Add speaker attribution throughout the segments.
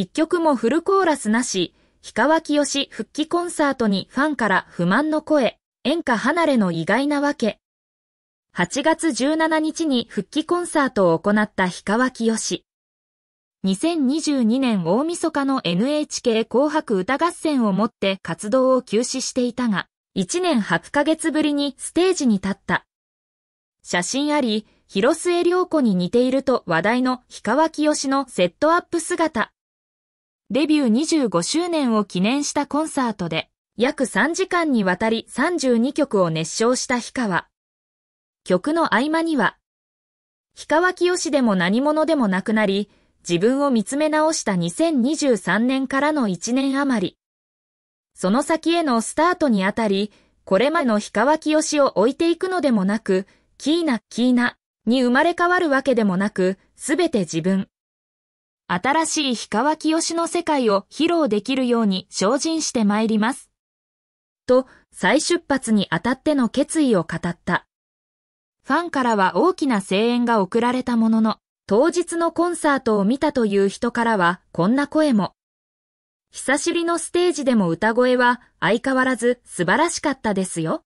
Speaker 1: 一曲もフルコーラスなし、氷川きよし復帰コンサートにファンから不満の声、演歌離れの意外なわけ。8月17日に復帰コンサートを行った氷川きよし。2022年大晦日の NHK 紅白歌合戦をもって活動を休止していたが、1年8ヶ月ぶりにステージに立った。写真あり、広末涼子に似ていると話題の氷川きよしのセットアップ姿。デビュー25周年を記念したコンサートで、約3時間にわたり32曲を熱唱した氷川。曲の合間には、氷川清でも何者でもなくなり、自分を見つめ直した2023年からの1年余り。その先へのスタートにあたり、これまでの氷川清を置いていくのでもなく、キーナ、キーナに生まれ変わるわけでもなく、すべて自分。新しい氷川きよしの世界を披露できるように精進してまいります。と、再出発にあたっての決意を語った。ファンからは大きな声援が送られたものの、当日のコンサートを見たという人からはこんな声も。久しぶりのステージでも歌声は相変わらず素晴らしかったですよ。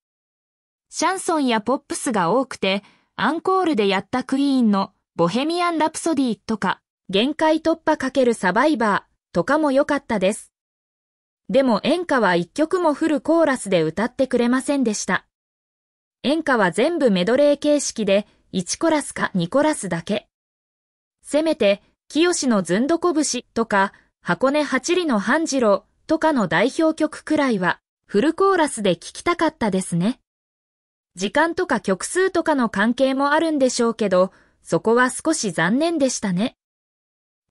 Speaker 1: シャンソンやポップスが多くて、アンコールでやったクイーンのボヘミアン・ラプソディとか、限界突破かけるサバイバーとかも良かったです。でも演歌は一曲もフルコーラスで歌ってくれませんでした。演歌は全部メドレー形式で1コラスか2コラスだけ。せめて、清のずんどこ節とか、箱根八里の半次郎とかの代表曲くらいは、フルコーラスで聴きたかったですね。時間とか曲数とかの関係もあるんでしょうけど、そこは少し残念でしたね。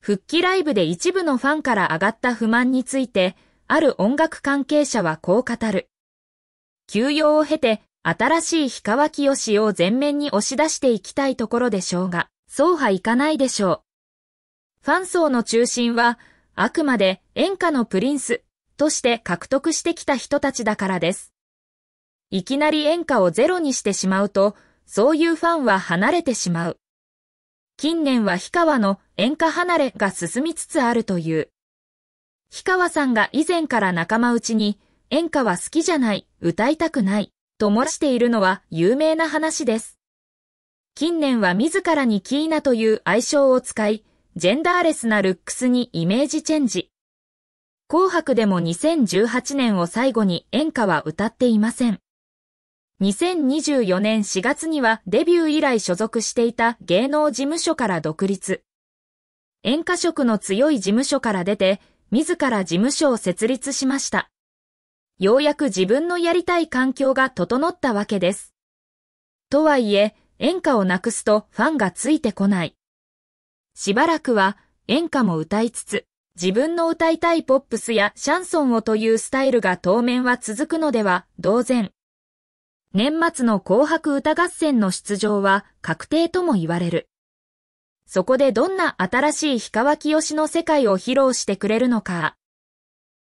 Speaker 1: 復帰ライブで一部のファンから上がった不満について、ある音楽関係者はこう語る。休養を経て、新しい氷川きよしを前面に押し出していきたいところでしょうが、そうはいかないでしょう。ファン層の中心は、あくまで演歌のプリンスとして獲得してきた人たちだからです。いきなり演歌をゼロにしてしまうと、そういうファンは離れてしまう。近年は氷川の演歌離れが進みつつあるという。氷川さんが以前から仲間内に、演歌は好きじゃない、歌いたくない、と漏らしているのは有名な話です。近年は自らにキーナという愛称を使い、ジェンダーレスなルックスにイメージチェンジ。紅白でも2018年を最後に演歌は歌っていません。2024年4月にはデビュー以来所属していた芸能事務所から独立。演歌色の強い事務所から出て、自ら事務所を設立しました。ようやく自分のやりたい環境が整ったわけです。とはいえ、演歌をなくすとファンがついてこない。しばらくは演歌も歌いつつ、自分の歌いたいポップスやシャンソンをというスタイルが当面は続くのでは同然。年末の紅白歌合戦の出場は確定とも言われる。そこでどんな新しい氷川きよしの世界を披露してくれるのか。